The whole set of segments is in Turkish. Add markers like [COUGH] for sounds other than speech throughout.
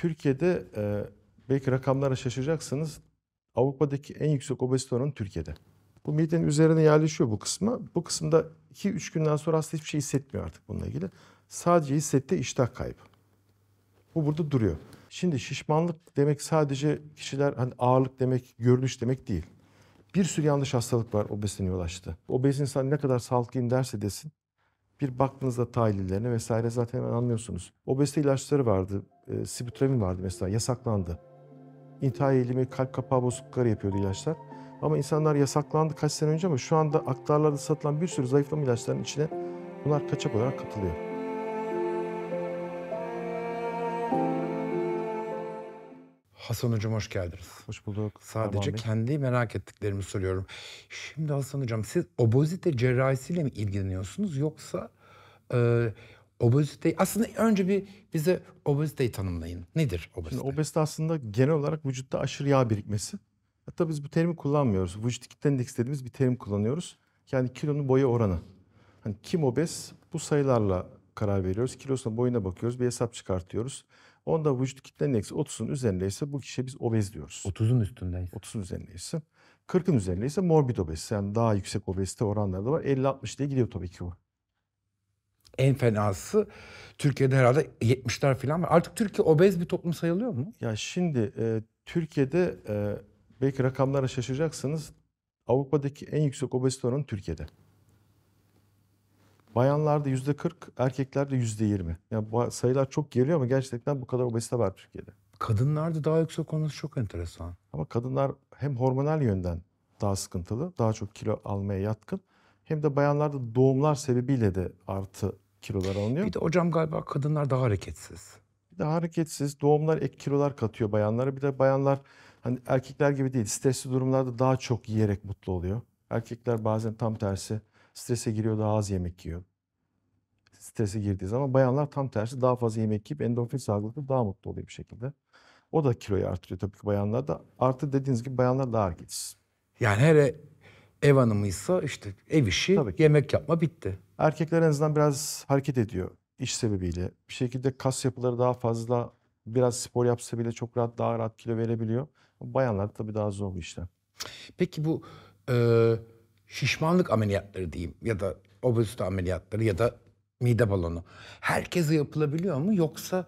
Türkiye'de e, belki rakamlara şaşıracaksınız. Avrupa'daki en yüksek obezite oranı Türkiye'de. Bu midenin üzerine yerleşiyor bu kısmı. Bu kısımda 2-3 günden sonra hasta hiçbir şey hissetmiyor artık bununla ilgili. Sadece hissettiği iştah kaybı. Bu burada duruyor. Şimdi şişmanlık demek sadece kişiler hani ağırlık demek, görünüş demek değil. Bir sürü yanlış hastalık var obeziteye ulaştı. Obez insan ne kadar sağlıklı derse desin bir baktığınızda tahlillerine vesaire zaten hemen anlıyorsunuz. Obezite ilaçları vardı. E, sibutramin vardı mesela yasaklandı. İntihar eğilimi, kalp kapağı bozuklukları yapıyordu ilaçlar. Ama insanlar yasaklandı kaç sene önce ama şu anda aktarlarda satılan bir sürü zayıflama ilaçlarının içine bunlar kaçak olarak katılıyor. Hasan Hocam hoş geldiniz. Hoş bulduk. Sadece Erman kendi merak ettiklerimi soruyorum. Şimdi Hasan Hocam siz obozite cerrahisiyle mi ilgileniyorsunuz yoksa e, obeziteyi aslında önce bir bize obeziteyi tanımlayın. Nedir obezite? Şimdi obezite aslında genel olarak vücutta aşırı yağ birikmesi. Hatta e, biz bu terimi kullanmıyoruz. Vücut kitle indeks dediğimiz bir terim kullanıyoruz. Yani kilonun boya oranı. Hani kim obez bu sayılarla karar veriyoruz. Kilosuna boyuna bakıyoruz. Bir hesap çıkartıyoruz. Onda vücut kitle endeksi 30'un üzerindeyse bu kişiye biz obez diyoruz. 30'un üstündeyiz. 30'un üzerindeyse. 40'ın üzerindeyse morbid obez. Yani daha yüksek obezite oranları da var. 50-60 diye gidiyor tabii ki bu. En fenası Türkiye'de herhalde 70'ler falan var. Artık Türkiye obez bir toplum sayılıyor mu? Ya şimdi e, Türkiye'de e, belki rakamlara şaşıracaksınız. Avrupa'daki en yüksek obezite oranı Türkiye'de. Bayanlarda yüzde 40, erkeklerde yüzde 20. Yani bu sayılar çok geliyor ama gerçekten bu kadar obezite var Türkiye'de. Kadınlarda daha yüksek olması çok enteresan. Ama kadınlar hem hormonal yönden daha sıkıntılı, daha çok kilo almaya yatkın. Hem de bayanlarda doğumlar sebebiyle de artı kilolar alınıyor. Bir de hocam galiba kadınlar daha hareketsiz. Bir de hareketsiz, doğumlar ek kilolar katıyor bayanlara. Bir de bayanlar hani erkekler gibi değil, stresli durumlarda daha çok yiyerek mutlu oluyor. Erkekler bazen tam tersi strese giriyor daha az yemek yiyor stresi girdiği zaman bayanlar tam tersi daha fazla yemek yiyip endorfin salgılatıp daha mutlu oluyor bir şekilde. O da kiloyu artırıyor tabii ki bayanlar da. Artı dediğiniz gibi bayanlar daha hareketsiz. Yani her ev hanımıysa işte ev işi, Tabii yemek yapma bitti. Erkekler en azından biraz hareket ediyor iş sebebiyle. Bir şekilde kas yapıları daha fazla biraz spor yapsa bile çok rahat daha rahat kilo verebiliyor. Bayanlar tabii daha zor bu işler. Peki bu e, şişmanlık ameliyatları diyeyim ya da obezite ameliyatları ya da Mide balonu. Herkese yapılabiliyor mu yoksa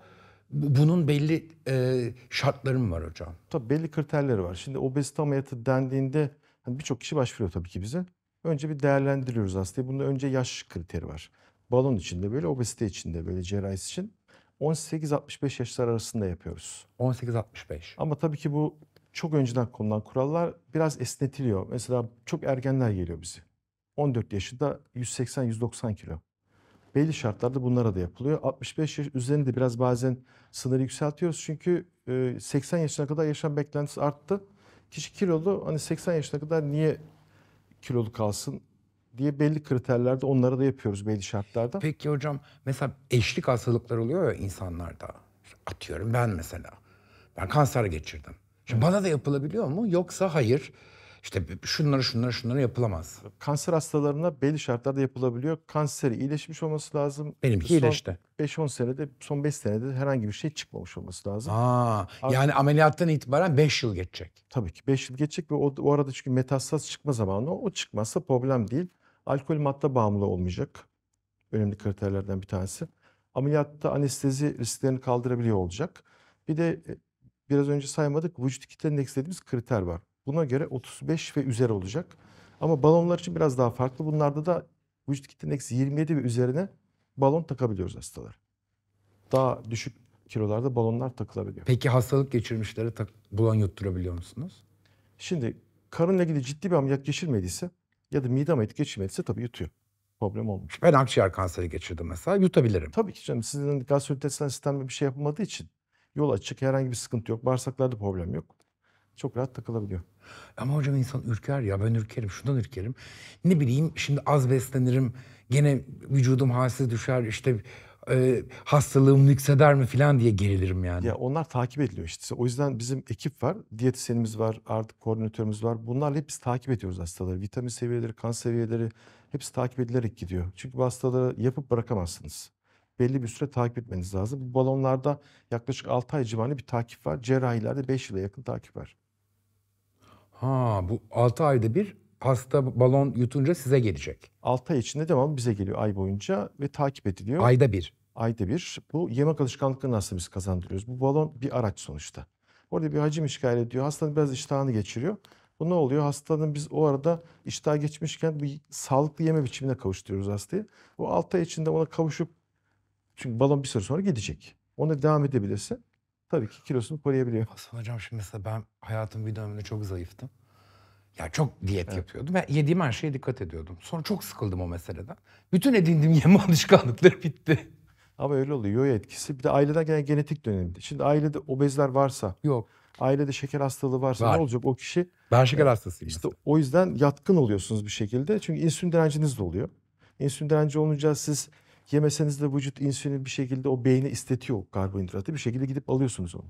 bunun belli e, şartları mı var hocam? Tabii belli kriterleri var. Şimdi obezite ameliyatı dendiğinde hani birçok kişi başvuruyor tabii ki bize. Önce bir değerlendiriyoruz hastayı. Bunda önce yaş kriteri var. Balon içinde böyle, obezite içinde böyle, cerrahisi için. 18-65 yaşlar arasında yapıyoruz. 18-65. Ama tabii ki bu çok önceden konulan kurallar biraz esnetiliyor. Mesela çok ergenler geliyor bize. 14 yaşında 180-190 kilo belli şartlarda bunlara da yapılıyor. 65 yaş üzerinde de biraz bazen sınırı yükseltiyoruz. Çünkü 80 e, yaşına kadar yaşam beklentisi arttı. Kişi kilolu hani 80 yaşına kadar niye kilolu kalsın diye belli kriterlerde onlara da yapıyoruz belli şartlarda. Peki hocam mesela eşlik hastalıklar oluyor ya insanlarda. Atıyorum ben mesela. Ben kanser geçirdim. Şimdi evet. bana da yapılabiliyor mu? Yoksa hayır. İşte şunları şunları şunları yapılamaz. Kanser hastalarına belli şartlarda yapılabiliyor. Kanseri iyileşmiş olması lazım. Benimki son iyileşti. 5-10 senede, son 5 senede herhangi bir şey çıkmamış olması lazım. Aa, yani ameliyattan itibaren 5 yıl geçecek. Tabii ki 5 yıl geçecek ve o, o arada çünkü metastaz çıkma zamanı o çıkmazsa problem değil. Alkol madde bağımlı olmayacak. Önemli kriterlerden bir tanesi. Ameliyatta anestezi risklerini kaldırabiliyor olacak. Bir de e, biraz önce saymadık vücut kitle endeks dediğimiz kriter var. Buna göre 35 ve üzeri olacak. Ama balonlar için biraz daha farklı. Bunlarda da vücut kitle eksi 27 ve üzerine balon takabiliyoruz hastalar. Daha düşük kilolarda balonlar takılabiliyor. Peki hastalık geçirmişlere tak balon yutturabiliyor musunuz? Şimdi karınla ilgili ciddi bir ameliyat geçirmediyse ya da mide ameliyatı geçirmediyse tabii yutuyor. Problem olmuş. Ben akciğer kanseri geçirdim mesela yutabilirim. Tabii ki canım sizin gastrointestinal sistemde bir şey yapılmadığı için yol açık herhangi bir sıkıntı yok. Bağırsaklarda problem yok çok rahat takılabiliyor. Ama hocam insan ürker ya ben ürkerim şundan ürkerim. Ne bileyim şimdi az beslenirim gene vücudum halsiz düşer işte e, hastalığım nükseder mi falan diye gerilirim yani. Ya onlar takip ediliyor işte. O yüzden bizim ekip var, diyetisyenimiz var, artık koordinatörümüz var. Bunlarla hep biz takip ediyoruz hastaları. Vitamin seviyeleri, kan seviyeleri hepsi takip edilerek gidiyor. Çünkü bu hastaları yapıp bırakamazsınız. Belli bir süre takip etmeniz lazım. Bu balonlarda yaklaşık 6 ay civarında bir takip var. Cerrahilerde 5 yıla yakın takip var. Ha bu 6 ayda bir hasta balon yutunca size gelecek. 6 ay içinde devamlı bize geliyor ay boyunca ve takip ediliyor. Ayda bir. Ayda bir. Bu yemek alışkanlıklarını aslında biz kazandırıyoruz. Bu balon bir araç sonuçta. Orada bir hacim işgal ediyor. Hastanın biraz iştahını geçiriyor. Bu ne oluyor? Hastanın biz o arada iştah geçmişken bir sağlıklı yeme biçimine kavuşturuyoruz hastayı. Bu 6 ay içinde ona kavuşup çünkü balon bir süre sonra gidecek. Ona devam edebilirse tabii ki kilosunu koruyabiliyor. Hasan hocam şimdi mesela ben hayatım bir döneminde çok zayıftım. Ya çok diyet evet. yapıyordum ben yediğim her şeye dikkat ediyordum. Sonra çok sıkıldım o meseleden. Bütün edindiğim [LAUGHS] yeme alışkanlıkları bitti. Ama öyle oluyor yoyo etkisi. Bir de aileden gelen genetik döneminde. Şimdi ailede obezler varsa. Yok. Ailede şeker hastalığı varsa Var. ne olacak o kişi? Ben şeker e, hastasıyım. İşte mesela. o yüzden yatkın oluyorsunuz bir şekilde. Çünkü insülin direnciniz de oluyor. İnsülin direnci olunca siz Yemeseniz de vücut insülin bir şekilde o beyni istetiyor karbonhidratı. Bir şekilde gidip alıyorsunuz onu.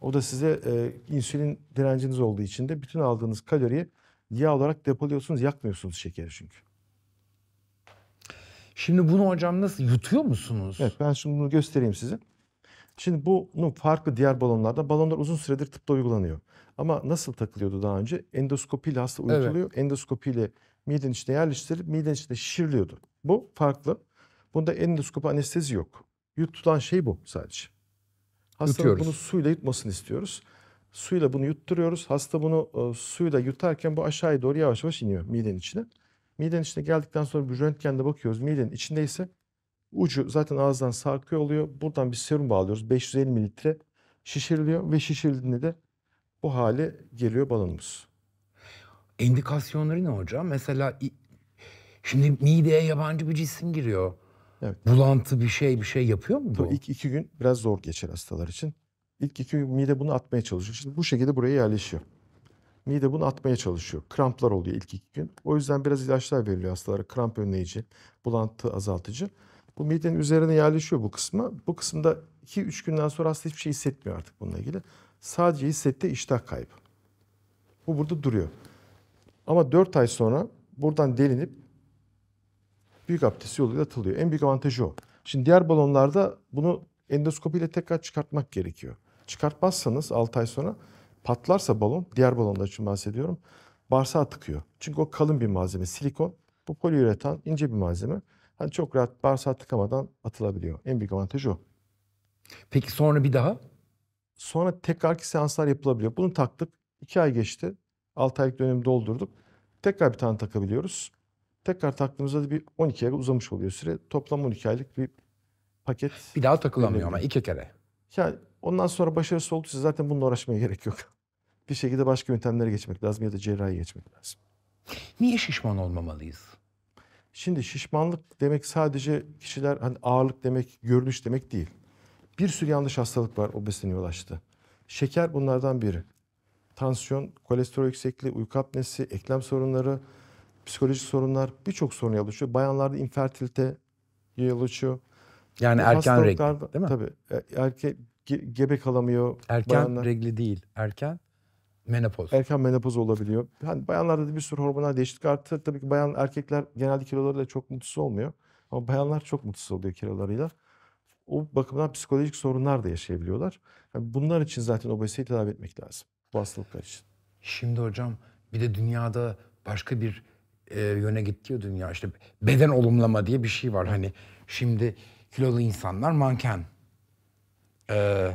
O da size e, insülin direnciniz olduğu için de bütün aldığınız kaloriyi yağ olarak depoluyorsunuz. Yakmıyorsunuz şekeri çünkü. Şimdi bunu hocam nasıl yutuyor musunuz? Evet ben şimdi bunu göstereyim size. Şimdi bunun farklı diğer balonlarda. Balonlar uzun süredir tıpta uygulanıyor. Ama nasıl takılıyordu daha önce? Endoskopiyle hasta uyutuluyor. Evet. Endoskopiyle miden içine yerleştirilip miden içine şişiriliyordu. Bu farklı. Bunda endoskop anestezi yok. Yutulan şey bu sadece. Hastanın bunu suyla yutmasını istiyoruz. Suyla bunu yutturuyoruz. Hasta bunu e, suyla yutarken bu aşağıya doğru yavaş yavaş iniyor midenin içine. Midenin içine geldikten sonra bir röntgende bakıyoruz. Midenin içindeyse ucu zaten ağızdan sarkıyor oluyor. Buradan bir serum bağlıyoruz. 550 mililitre şişiriliyor ve şişirildiğinde de bu hale geliyor balonumuz. İndikasyonları ne hocam? Mesela şimdi mideye yabancı bir cisim giriyor. Evet. Bulantı bir şey bir şey yapıyor mu Tabii bu? İlk iki gün biraz zor geçer hastalar için. İlk iki gün mide bunu atmaya çalışıyor. Şimdi bu şekilde buraya yerleşiyor. Mide bunu atmaya çalışıyor. Kramplar oluyor ilk iki gün. O yüzden biraz ilaçlar veriliyor hastalara. Kramp önleyici, bulantı azaltıcı. Bu midenin üzerine yerleşiyor bu kısmı. Bu kısımda 2-3 günden sonra hasta hiçbir şey hissetmiyor artık bununla ilgili. Sadece hissette iştah kaybı. Bu burada duruyor. Ama 4 ay sonra buradan delinip büyük abdest yoluyla atılıyor. En büyük avantajı o. Şimdi diğer balonlarda bunu endoskopiyle tekrar çıkartmak gerekiyor. Çıkartmazsanız 6 ay sonra patlarsa balon, diğer balonlar için bahsediyorum, bağırsağa tıkıyor. Çünkü o kalın bir malzeme, silikon. Bu poliüretan ince bir malzeme. Hani çok rahat bağırsağa tıkamadan atılabiliyor. En büyük avantajı o. Peki sonra bir daha? Sonra tekrarki seanslar yapılabiliyor. Bunu taktık. 2 ay geçti. 6 aylık dönemi doldurduk. Tekrar bir tane takabiliyoruz tekrar taktığımızda bir 12 ay uzamış oluyor süre. Toplam 12 aylık bir paket. Bir daha takılamıyor ama iki kere. Yani ondan sonra başarısız olduysa zaten bununla uğraşmaya [LAUGHS] gerek yok. bir şekilde başka yöntemlere geçmek lazım ya da cerrahi geçmek lazım. Niye şişman olmamalıyız? Şimdi şişmanlık demek sadece kişiler hani ağırlık demek, görünüş demek değil. Bir sürü yanlış hastalık var o yol açtı. Şeker bunlardan biri. Tansiyon, kolesterol yüksekliği, uyku apnesi, eklem sorunları, psikolojik sorunlar birçok sorun yol açıyor. Bayanlarda infertilite yol açıyor. Yani e, erken regli değil mi? Tabii. E, erke, gebe kalamıyor. Erken bayanlar. regli değil. Erken menopoz. Erken menopoz olabiliyor. Yani bayanlarda da bir sürü hormonal değişiklik artır. Tabii ki bayan erkekler genelde kiloları da çok mutsuz olmuyor. Ama bayanlar çok mutsuz oluyor kilolarıyla. O bakımdan psikolojik sorunlar da yaşayabiliyorlar. Yani bunlar için zaten obeziteyi tedavi etmek lazım. Bu hastalıklar için. Şimdi hocam bir de dünyada başka bir e, yöne gitti dünya. işte beden olumlama diye bir şey var. Hani şimdi kilolu insanlar manken. Ee,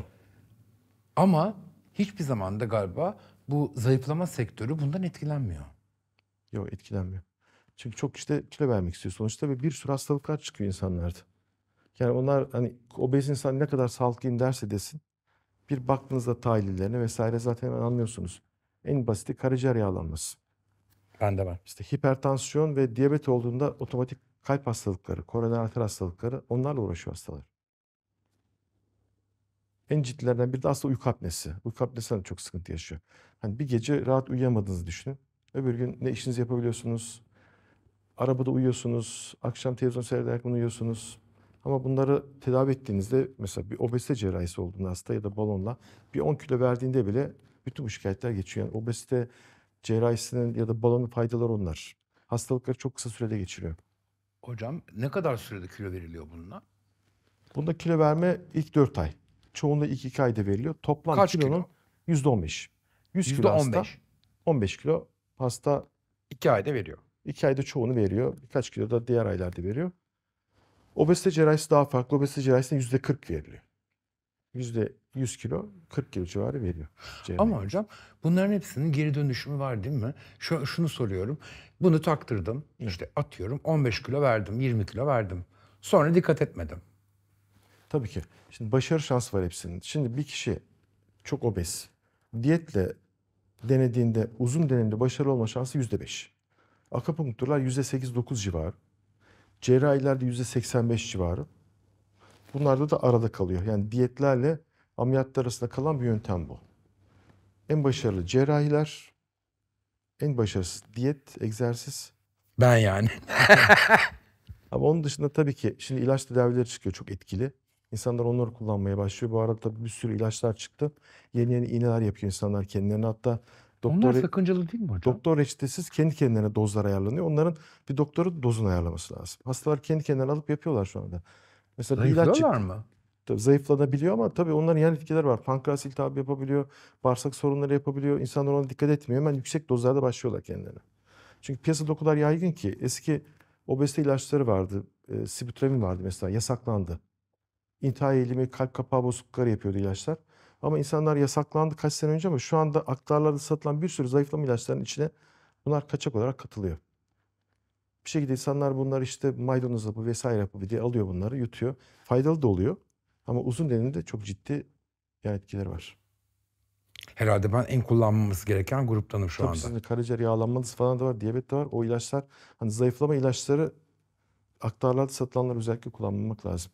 ama hiçbir zaman da galiba bu zayıflama sektörü bundan etkilenmiyor. Yok etkilenmiyor. Çünkü çok işte kilo vermek istiyor sonuçta ve bir sürü hastalıklar çıkıyor insanlarda. Yani onlar hani obez insan ne kadar sağlıklıyım derse desin bir baktığınızda tahlillerine vesaire zaten hemen anlıyorsunuz. En basiti karaciğer yağlanması. Ben de var. İşte hipertansiyon ve diyabet olduğunda otomatik kalp hastalıkları, koroner arter hastalıkları onlarla uğraşıyor hastalar. En ciddilerden biri de aslında uyku apnesi. Uyku apnesinden çok sıkıntı yaşıyor. Hani bir gece rahat uyuyamadığınızı düşünün. Öbür gün ne işinizi yapabiliyorsunuz, arabada uyuyorsunuz, akşam televizyon seyrederken uyuyorsunuz. Ama bunları tedavi ettiğinizde mesela bir obezite cerrahisi olduğunda hasta ya da balonla bir 10 kilo verdiğinde bile bütün bu şikayetler geçiyor. Yani obezite cerrahisinin ya da balonun faydaları onlar. Hastalıkları çok kısa sürede geçiriyor. Hocam ne kadar sürede kilo veriliyor bununla? Bunda kilo verme ilk 4 ay. Çoğunda ilk 2 ayda veriliyor. Toplam Kaç kilonun kilo? %15. 100 %15. kilo hasta 15 kilo hasta 2 ayda veriyor. 2 ayda çoğunu veriyor. Birkaç kilo da diğer aylarda veriyor. Obezite cerrahisi daha farklı. Obezite cerrahisinde %40 veriliyor. Yüzde %100 kilo 40 kilo civarı veriyor. Cehennem. Ama hocam bunların hepsinin geri dönüşümü var değil mi? Şu, şunu soruyorum. Bunu taktırdım. işte atıyorum 15 kilo verdim, 20 kilo verdim. Sonra dikkat etmedim. Tabii ki. Şimdi başarı şansı var hepsinin. Şimdi bir kişi çok obez. Diyetle denediğinde uzun dönemde başarılı olma şansı yüzde %5. Akapunkturlar sekiz dokuz civarı. Cerrahilerde yüzde seksen beş civarı. Bunlarda da arada kalıyor. Yani diyetlerle ameliyatlar arasında kalan bir yöntem bu. En başarılı cerrahiler, en başarısız diyet, egzersiz. Ben yani. [LAUGHS] Ama onun dışında tabii ki şimdi ilaç tedavileri çıkıyor çok etkili. İnsanlar onları kullanmaya başlıyor. Bu arada tabii bir sürü ilaçlar çıktı. Yeni yeni iğneler yapıyor insanlar kendilerine. Hatta doktor, Onlar e- sakıncalı değil mi hocam? Doktor reçetesiz kendi kendilerine dozlar ayarlanıyor. Onların bir doktorun dozunu ayarlaması lazım. Hastalar kendi kendilerine alıp yapıyorlar şu anda. Mesela bir ilaç çıktı. mı? Tabii zayıflanabiliyor ama tabii onların yan etkileri var. Pankreas iltihabı yapabiliyor, bağırsak sorunları yapabiliyor. İnsanlar ona dikkat etmiyor. Hemen yüksek dozlarda başlıyorlar kendilerine. Çünkü piyasada o kadar yaygın ki eski obezite ilaçları vardı. E, ee, sibutramin vardı mesela yasaklandı. İntihar eğilimi, kalp kapağı bozuklukları yapıyordu ilaçlar. Ama insanlar yasaklandı kaç sene önce ama şu anda aktarlarda satılan bir sürü zayıflama ilaçlarının içine bunlar kaçak olarak katılıyor. Bir şekilde insanlar bunlar işte maydanoz hapı vesaire hapı diye alıyor bunları, yutuyor. Faydalı da oluyor. Ama uzun dönemde çok ciddi yan etkileri var. Herhalde ben en kullanmamız gereken gruptanım şu Tabii anda. Sizin karaciğer yağlanmanız falan da var, diyabet de var. O ilaçlar hani zayıflama ilaçları aktarlarda satılanlar özellikle kullanmamak lazım.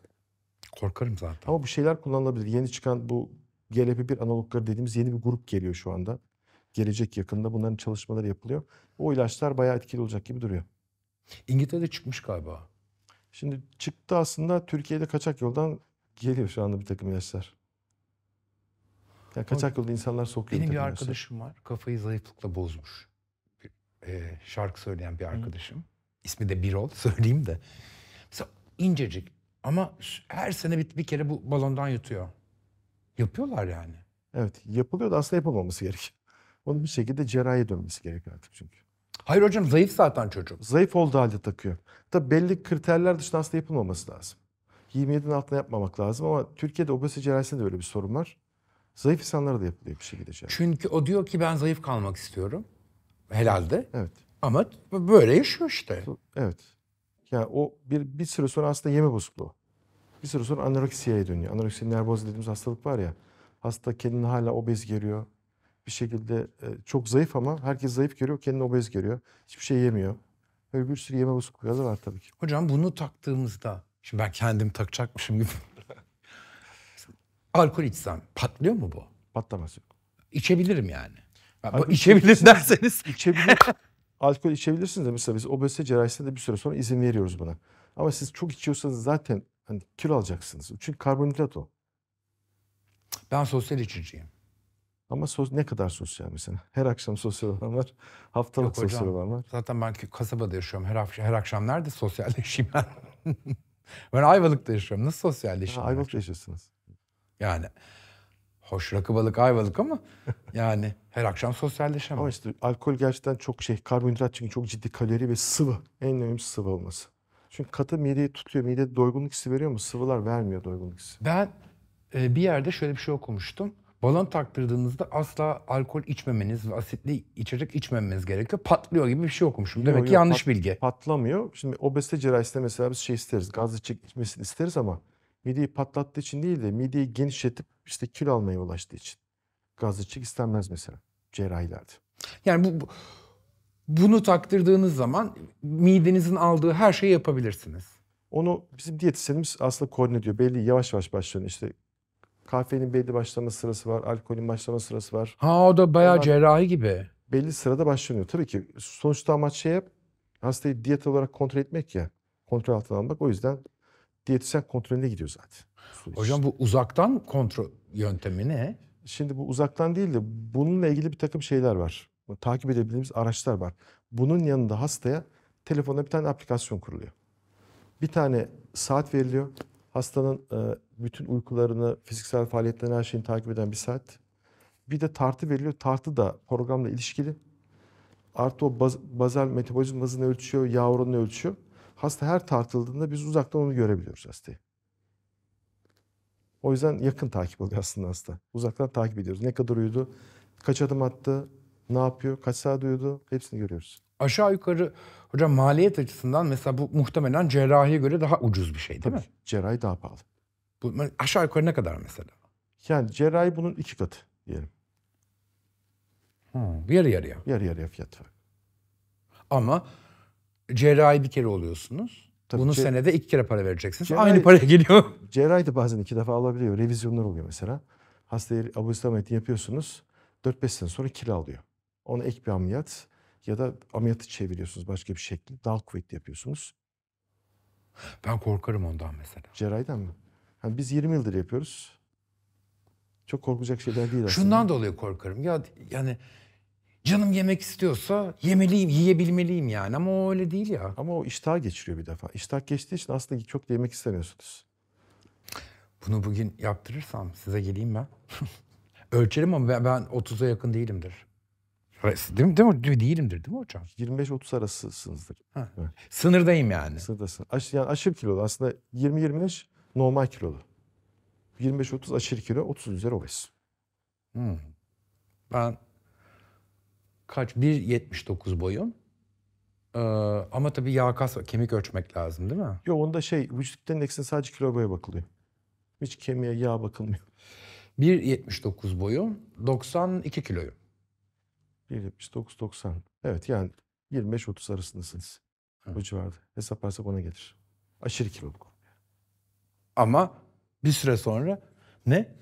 Korkarım zaten. Ama bu şeyler kullanılabilir. Yeni çıkan bu GLP-1 analogları dediğimiz yeni bir grup geliyor şu anda. Gelecek yakında bunların çalışmaları yapılıyor. O ilaçlar bayağı etkili olacak gibi duruyor. İngiltere'de çıkmış galiba. Şimdi çıktı aslında Türkiye'de kaçak yoldan geliyor şu anda bir takım yaşlar. Yani kaçak yolda insanlar sokuyor. Benim bir arkadaşım var. Kafayı zayıflıkla bozmuş. Bir, e, şarkı söyleyen bir arkadaşım. Hı. İsmi de Birol [LAUGHS] söyleyeyim de. Mesela incecik ama her sene bir, bir kere bu balondan yutuyor. Yapıyorlar yani. Evet yapılıyor da aslında yapılmaması gerek. Onun bir şekilde cerrahiye dönmesi gerek artık çünkü. Hayır hocam zayıf zaten çocuk. Zayıf olduğu halde takıyor. Tabi belli kriterler dışında aslında yapılmaması lazım. 27'nin altına yapmamak lazım ama Türkiye'de obezite cerrahisinde de öyle bir sorun var. Zayıf insanlara da yapılıyor bir şekilde cerrahi. Çünkü o diyor ki ben zayıf kalmak istiyorum. Helalde. Evet. Ama böyle yaşıyor işte. Evet. Yani o bir, bir süre sonra aslında yeme bozukluğu. Bir süre sonra anoreksiyaya dönüyor. Anoreksiya nervoz dediğimiz hastalık var ya. Hasta kendini hala obez geliyor bir şekilde e, çok zayıf ama herkes zayıf görüyor, kendini obez görüyor. Hiçbir şey yemiyor. Böyle bir sürü yeme da var tabii ki. Hocam bunu taktığımızda, şimdi ben kendim takacakmışım gibi. [LAUGHS] Alkol içsem patlıyor mu bu? Patlamaz yok. İçebilirim yani. Ben bu derseniz. [LAUGHS] İçebilir. alkol içebilirsiniz de mesela biz obezite cerrahisinde de bir süre sonra izin veriyoruz buna. Ama siz çok içiyorsanız zaten hani kilo alacaksınız. Çünkü karbonhidrat o. Ben sosyal içiciyim. Ama sos, ne kadar sosyal mesela? Her akşam sosyal olan [LAUGHS] var, haftalık Yok sosyal olan var. Zaten ben kasabada yaşıyorum. Her, akşam, her akşam nerede sosyalleşeyim ben? [LAUGHS] ben Ayvalık'ta yaşıyorum. Nasıl sosyalleşeyim? Ha, Ayvalık'ta yaşıyorsunuz. Yani hoş rakı balık Ayvalık ama [LAUGHS] yani her akşam sosyalleşemem. Ama işte alkol gerçekten çok şey karbonhidrat çünkü çok ciddi kalori ve sıvı. En önemlisi sıvı olması. Çünkü katı mideyi tutuyor. Mide doygunluk hissi veriyor mu? Sıvılar vermiyor doygunluk hissi. Ben e, bir yerde şöyle bir şey okumuştum balon taktırdığınızda asla alkol içmemeniz ve asitli içecek içmemeniz gerekiyor. Patlıyor gibi bir şey okumuşum. Demek yok, ki yanlış pat, bilgi. Patlamıyor. Şimdi obezite cerrahisinde mesela biz şey isteriz. Gazlı çekilmesini isteriz ama mideyi patlattığı için değil de mideyi genişletip işte kilo almaya ulaştığı için. Gazlı çek istenmez mesela cerrahilerde. Yani bu, bunu taktırdığınız zaman midenizin aldığı her şeyi yapabilirsiniz. Onu bizim diyetisyenimiz aslında koordine ediyor. Belli yavaş yavaş başlıyor işte Kahvenin belli başlama sırası var, alkolün başlama sırası var. Ha o da bayağı Onlar cerrahi gibi. Belli sırada başlanıyor. Tabii ki sonuçta amaç şey yap, hastayı diyet olarak kontrol etmek ya. Kontrol altına almak. O yüzden diyetisyen kontrolüne gidiyor zaten. Sonuç. Hocam bu uzaktan kontrol yöntemi ne? Şimdi bu uzaktan değil de bununla ilgili bir takım şeyler var. Takip edebildiğimiz araçlar var. Bunun yanında hastaya telefonda bir tane aplikasyon kuruluyor. Bir tane saat veriliyor. Hastanın e, bütün uykularını, fiziksel faaliyetlerini, her şeyini takip eden bir saat. Bir de tartı veriliyor. Tartı da programla ilişkili. Artı o baz, bazel metabolizm ölçüyor, yağ oranını ölçüyor. Hasta her tartıldığında biz uzaktan onu görebiliyoruz hastayı. O yüzden yakın takip oluyor aslında hasta. Uzaktan takip ediyoruz. Ne kadar uyudu, kaç adım attı, ne yapıyor, kaç saat uyudu hepsini görüyoruz. Aşağı yukarı hocam maliyet açısından mesela bu muhtemelen cerrahiye göre daha ucuz bir şey değil Tabii. mi? Cerrahi daha pahalı. Bu, aşağı yukarı ne kadar mesela? Yani cerrahi bunun iki katı diyelim. Hmm, yarı yarıya. Yarı yarıya fiyat var. Ama cerrahi bir kere oluyorsunuz. Tabii Bunu senede iki kere para vereceksiniz. Cerrahi, Aynı paraya geliyor. [LAUGHS] Cerrahi de bazen iki defa alabiliyor. Revizyonlar oluyor mesela. Hastayı abu yapıyorsunuz. 4-5 sene sonra kira alıyor. Ona ek bir ameliyat ya da ameliyatı çeviriyorsunuz başka bir şekilde. Daha kuvvetli yapıyorsunuz. Ben korkarım ondan mesela. Cerrahiden mi? Yani biz 20 yıldır yapıyoruz. Çok korkulacak şeyler değil aslında. Şundan dolayı korkarım. Ya yani canım yemek istiyorsa yemeliyim, yiyebilmeliyim yani ama o öyle değil ya. Ama o iştah geçiriyor bir defa. İştah geçtiği için aslında çok da yemek istemiyorsunuz. Bunu bugün yaptırırsam size geleyim ben. [LAUGHS] Ölçerim ama ben, ben 30'a yakın değilimdir. Değil mi, değil mi? Değilimdir değil mi hocam? 25-30 arasısınızdır. Evet. Sınırdayım yani. Sınırdasın. Aş, yani aşırı kilolu aslında 20-25 normal kilolu. 25-30 aşırı kilo, 30 üzeri obez. Hmm. Ben kaç? 1.79 boyum. Ee, ama tabii yağ kas kemik ölçmek lazım değil mi? Yok onda şey vücut kitle endeksine sadece kilo boya bakılıyor. Hiç kemiğe yağ bakılmıyor. 1.79 boyum, 92 kiloyum. 1.79.90. Evet yani 25-30 arasındasınız. Evet. O civarda. Hesaplarsak ona gelir. Aşırı kiloluk. Ama bir süre sonra ne?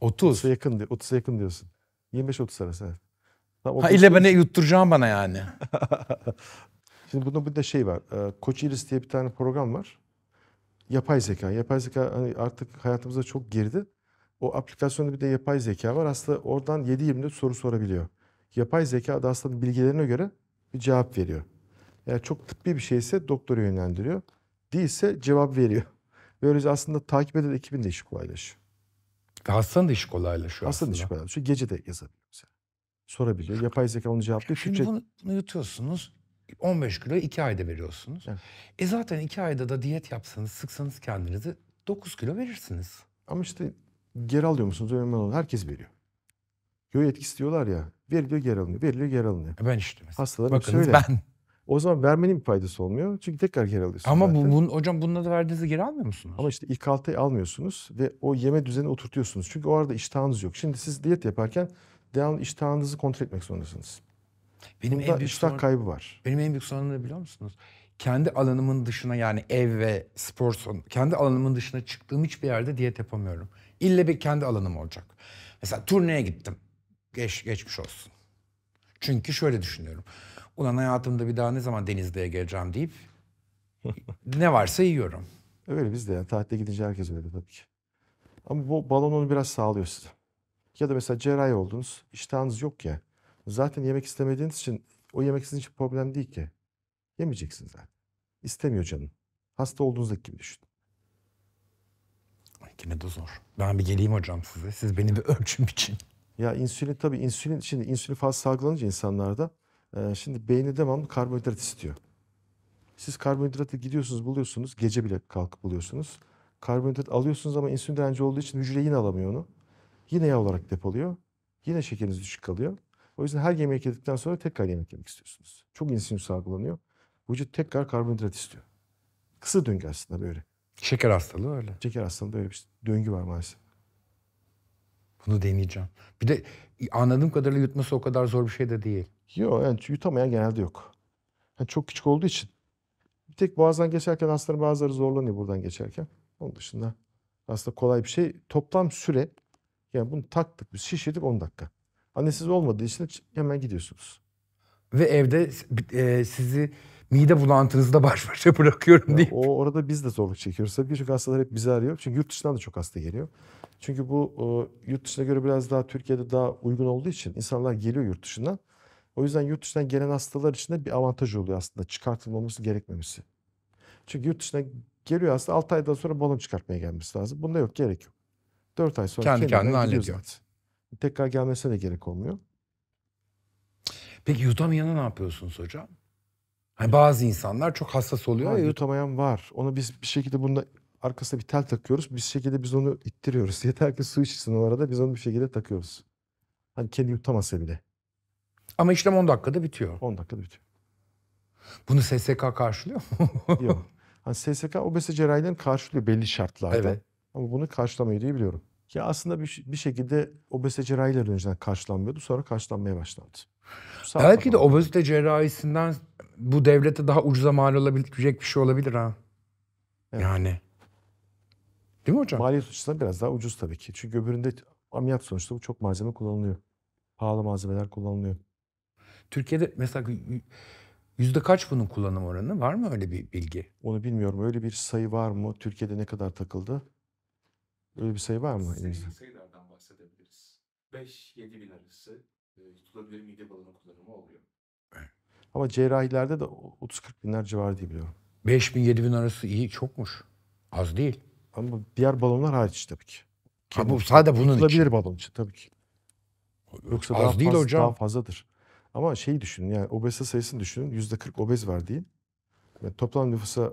30. 30'a yakın, 30 yakın diyorsun. 25-30 arası evet. ha ile beni yutturacağım bana yani. [LAUGHS] Şimdi bunun bir de şey var. Koç Iris diye bir tane program var. Yapay zeka. Yapay zeka hani, artık hayatımıza çok girdi. O aplikasyonda bir de yapay zeka var. Aslında oradan 7-24 soru sorabiliyor. Yapay zeka da aslında bilgilerine göre bir cevap veriyor. Eğer çok tıbbi bir şeyse doktora yönlendiriyor. Değilse cevap veriyor. Böylece aslında takip eden ekibin de işi kolaylaşıyor. hastanın da işi kolaylaşıyor hastanın aslında. işi kolaylaşıyor. Gece de yazabiliyor. Sorabiliyor. Yapay zeka onu cevaplıyor. Şimdi bunu, bunu yutuyorsunuz. 15 kilo 2 ayda veriyorsunuz. Evet. E zaten 2 ayda da diyet yapsanız, sıksanız kendinizi 9 kilo verirsiniz. Ama işte geri alıyor musunuz? Önemli olan herkes veriyor. Göğe etkisi diyorlar ya. Veriliyor geri alınıyor. Veriliyor geri alınıyor. E, ben işte mesela. bakın. söyle. ben. O zaman vermenin bir faydası olmuyor. Çünkü tekrar geri alıyorsunuz. Ama bu, bun, hocam bununla da verdiğinizi geri almıyor musunuz? Ama işte ilk altı almıyorsunuz ve o yeme düzeni oturtuyorsunuz. Çünkü o arada iştahınız yok. Şimdi siz diyet yaparken devamlı iştahınızı kontrol etmek zorundasınız. Benim Bunda en büyük iştah sorun, kaybı var. Benim en büyük sorunum ne biliyor musunuz? Kendi alanımın dışına yani ev ve spor son, kendi alanımın dışına çıktığım hiçbir yerde diyet yapamıyorum. İlle bir kendi alanım olacak. Mesela turneye gittim. Geç, geçmiş olsun. Çünkü şöyle düşünüyorum. Ulan hayatımda bir daha ne zaman Denizli'ye geleceğim deyip [LAUGHS] ne varsa yiyorum. Öyle biz de yani. Tatilde gidince herkes öyle tabii ki. Ama bu balon onu biraz sağlıyor size. Ya da mesela cerrahi oldunuz. iştahınız yok ya. Zaten yemek istemediğiniz için o yemek sizin için problem değil ki. Yemeyeceksiniz zaten. İstemiyor canım. Hasta olduğunuzdaki gibi düşün. Yine de zor. Ben bir geleyim hocam size. Siz beni bir [LAUGHS] ölçün için. Ya insülin tabii insülin şimdi insülin fazla salgılanınca insanlarda e, şimdi beyni devamlı karbonhidrat istiyor. Siz karbonhidratı gidiyorsunuz buluyorsunuz gece bile kalkıp buluyorsunuz. Karbonhidrat alıyorsunuz ama insülin direnci olduğu için hücre yine alamıyor onu. Yine yağ olarak depoluyor. Yine şekeriniz düşük kalıyor. O yüzden her yemek yedikten sonra tekrar yemek yemek istiyorsunuz. Çok insülin salgılanıyor. Vücut tekrar karbonhidrat istiyor. Kısa döngü aslında böyle. Şeker hastalığı öyle. Şeker hastalığı öyle bir şey, döngü var maalesef. Bunu deneyeceğim. Bir de anladığım kadarıyla yutması o kadar zor bir şey de değil. Yok yani yutamayan genelde yok. Yani çok küçük olduğu için. Bir tek boğazdan geçerken hastaların bazıları zorlanıyor buradan geçerken. Onun dışında aslında kolay bir şey. Toplam süre yani bunu taktık biz şişirdik 10 dakika. Annesiz olmadığı için hemen gidiyorsunuz. Ve evde e, sizi mide bulantınızla baş başa bırakıyorum diye. O orada biz de zorluk çekiyoruz. Tabii çünkü hastalar hep bizi arıyor. Çünkü yurt dışından da çok hasta geliyor. Çünkü bu e, yurt dışına göre biraz daha Türkiye'de daha uygun olduğu için insanlar geliyor yurt dışından. O yüzden yurt dışından gelen hastalar için de bir avantaj oluyor aslında çıkartılmaması gerekmemesi. Çünkü yurt dışına geliyor hasta 6 aydan sonra balon çıkartmaya gelmesi lazım. Bunda yok gerek yok. 4 ay sonra kendi kendine hallediyor. Zaten. Tekrar gelmesine de gerek olmuyor. Peki yutamayanı ne yapıyorsunuz hocam? Hani bazı insanlar çok hassas oluyor. Ama yutamayan var. Ona biz bir şekilde bunda arkasına bir tel takıyoruz. Bir şekilde biz onu ittiriyoruz. [LAUGHS] Yeter ki su içsin o arada biz onu bir şekilde takıyoruz. Hani kendi yutamasa bile. Ama işlem 10 dakikada bitiyor. 10 dakikada bitiyor. Bunu SSK karşılıyor mu? [LAUGHS] Yok. Hani SSK obese cerrahilerini karşılıyor belli şartlarda. Evet. Ama bunu karşılamıyor diye biliyorum. Ki aslında bir, bir şekilde obese cerrahiler önceden karşılanmıyordu. Sonra karşılanmaya başlandı. Sağ Belki de obezite cerrahisinden bu devlete daha ucuza mal olabilecek bir şey olabilir ha. Evet. Yani. Değil mi hocam? Maliyet açısından biraz daha ucuz tabii ki. Çünkü öbüründe ameliyat sonuçta bu çok malzeme kullanılıyor. Pahalı malzemeler kullanılıyor. Türkiye'de mesela yüzde kaç bunun kullanım oranı? Var mı öyle bir bilgi? Onu bilmiyorum. Öyle bir sayı var mı? Türkiye'de ne kadar takıldı? Öyle bir sayı var mı? Sayı, sayılardan bahsedebiliriz. 5-7 bin arası ee, tutulabilir mide balonu kullanımı oluyor. Ama cerrahilerde de 30-40 binler civarı diye biliyorum. 5 bin 7 bin arası iyi çokmuş. Az değil. Ama diğer balonlar hariç tabii ki. Ha, bu sadece bunun için. Tutulabilir balon için tabii ki. Yoksa Az daha değil faz, hocam. Daha fazladır. Ama şeyi düşünün yani obezite sayısını düşünün. Yüzde 40 obez var deyin. Yani toplam nüfusa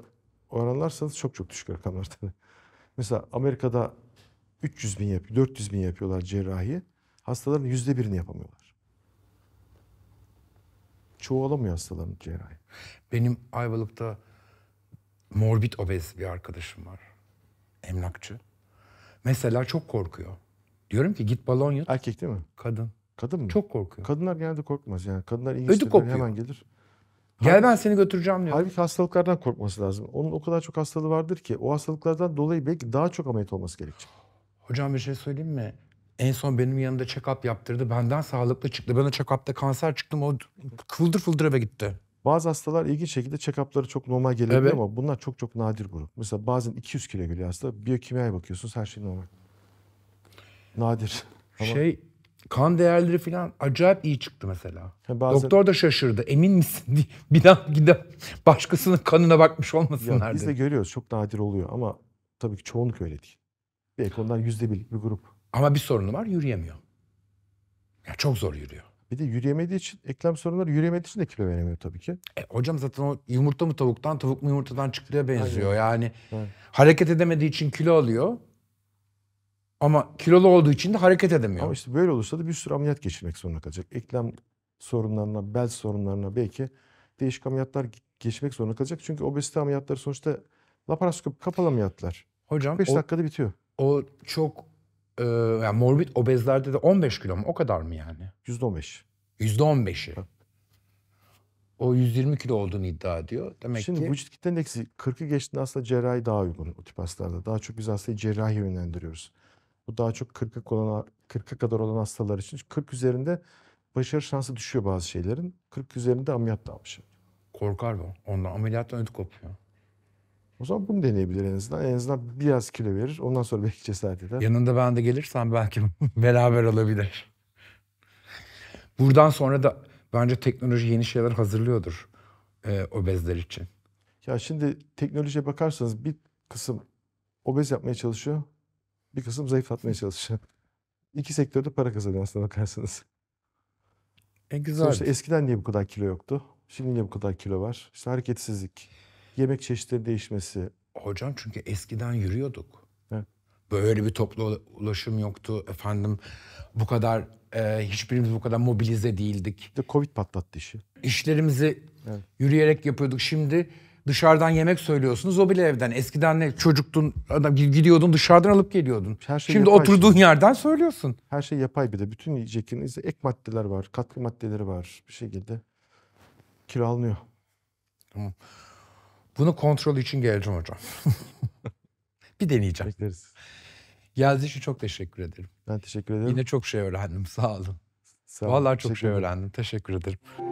oranlarsanız çok çok düşük rakamlar tabii. [LAUGHS] Mesela Amerika'da 300 bin yapıyor, 400 bin yapıyorlar cerrahi. Hastaların yüzde birini yapamıyorlar çoğalamıyor hastalığın cerrahi. Benim Ayvalık'ta morbid obez bir arkadaşım var. Emlakçı. Mesela çok korkuyor. Diyorum ki git balon yut. Erkek değil mi? Kadın. Kadın mı? Çok korkuyor. Kadınlar genelde korkmaz yani. Kadınlar iyi Ödü kopuyor. hemen gelir. Gel ben seni götüreceğim diyor. Halbuki hastalıklardan korkması lazım. Onun o kadar çok hastalığı vardır ki o hastalıklardan dolayı belki daha çok ameliyat olması gerekecek. Hocam bir şey söyleyeyim mi? En son benim yanımda check-up yaptırdı. Benden sağlıklı çıktı. Bana check-up'ta kanser çıktım. O fıldır fıldır eve gitti. Bazı hastalar ilginç şekilde check-up'ları çok normal gelebilir evet. ama bunlar çok çok nadir grup. Mesela bazen 200 kilo geliyor hasta. Biyokimyaya bakıyorsunuz her şey normal. Nadir. Ama... Şey kan değerleri falan acayip iyi çıktı mesela. bazen... Doktor da şaşırdı. Emin misin diye [LAUGHS] bir daha gidip başkasının kanına bakmış olmasın. ya, Biz de görüyoruz çok nadir oluyor ama tabii ki çoğunluk öyle değil. Belki ondan yüzde birlik bir grup. Ama bir sorunu var yürüyemiyor. Yani çok zor yürüyor. Bir de yürüyemediği için eklem sorunları yürüyemediği için de kilo veremiyor tabii ki. E, hocam zaten o yumurta mı tavuktan tavuk mu yumurtadan çıktıya benziyor. Aynen. Yani Aynen. hareket edemediği için kilo alıyor. Ama kilolu olduğu için de hareket edemiyor. Ama işte böyle olursa da bir sürü ameliyat geçirmek zorunda kalacak. Eklem sorunlarına, bel sorunlarına belki değişik ameliyatlar geçmek zorunda kalacak. Çünkü obezite ameliyatları sonuçta laparoskopik kapalı ameliyatlar. Hocam 5 dakikada bitiyor. O çok e, ee, yani morbid obezlerde de 15 kilo mu? O kadar mı yani? %15. %15'i. O 120 kilo olduğunu iddia ediyor. Demek Şimdi ki... vücut kitle indeksi 40'ı geçtiğinde aslında cerrahi daha uygun o tip hastalarda. Daha çok biz hastayı cerrahi yönlendiriyoruz. Bu daha çok 40'a olan 40'a kadar olan hastalar için. 40 üzerinde başarı şansı düşüyor bazı şeylerin. 40 üzerinde ameliyat da almış. Korkar mı? Ondan ameliyattan ödü kopuyor. O zaman bunu deneyebilir en azından. En azından biraz kilo verir. Ondan sonra belki cesaret eder. Yanında ben de gelirsem belki [LAUGHS] beraber olabilir. Buradan sonra da bence teknoloji yeni şeyler hazırlıyordur e, obezler için. Ya şimdi teknolojiye bakarsanız bir kısım obez yapmaya çalışıyor. Bir kısım zayıflatmaya çalışıyor. İki sektörde para kazanıyor aslında bakarsanız. En güzel. Sonuçta eskiden niye bu kadar kilo yoktu? Şimdi niye bu kadar kilo var? İşte hareketsizlik yemek çeşitleri değişmesi. Hocam çünkü eskiden yürüyorduk. Böyle bir toplu ulaşım yoktu efendim. Bu kadar e, hiçbirimiz bu kadar mobilize değildik. De Covid patlattı işi. İşlerimizi evet. yürüyerek yapıyorduk. Şimdi dışarıdan yemek söylüyorsunuz o bile evden. Eskiden ne çocuktun adam gidiyordun dışarıdan alıp geliyordun. Her şey Şimdi oturduğun şimdi. yerden söylüyorsun. Her şey yapay bir de bütün yiyeceklerinizde ek maddeler var, katkı maddeleri var bir şekilde kiralanıyor. Tamam. Bunu kontrol için geleceğim hocam. [LAUGHS] bir deneyeceğim. Bekleriz. Geldiği için çok teşekkür ederim. Ben teşekkür ederim. Yine çok şey öğrendim. Sağ olun. Sağ olun. Vallahi çok şey öğrendim. Teşekkür ederim.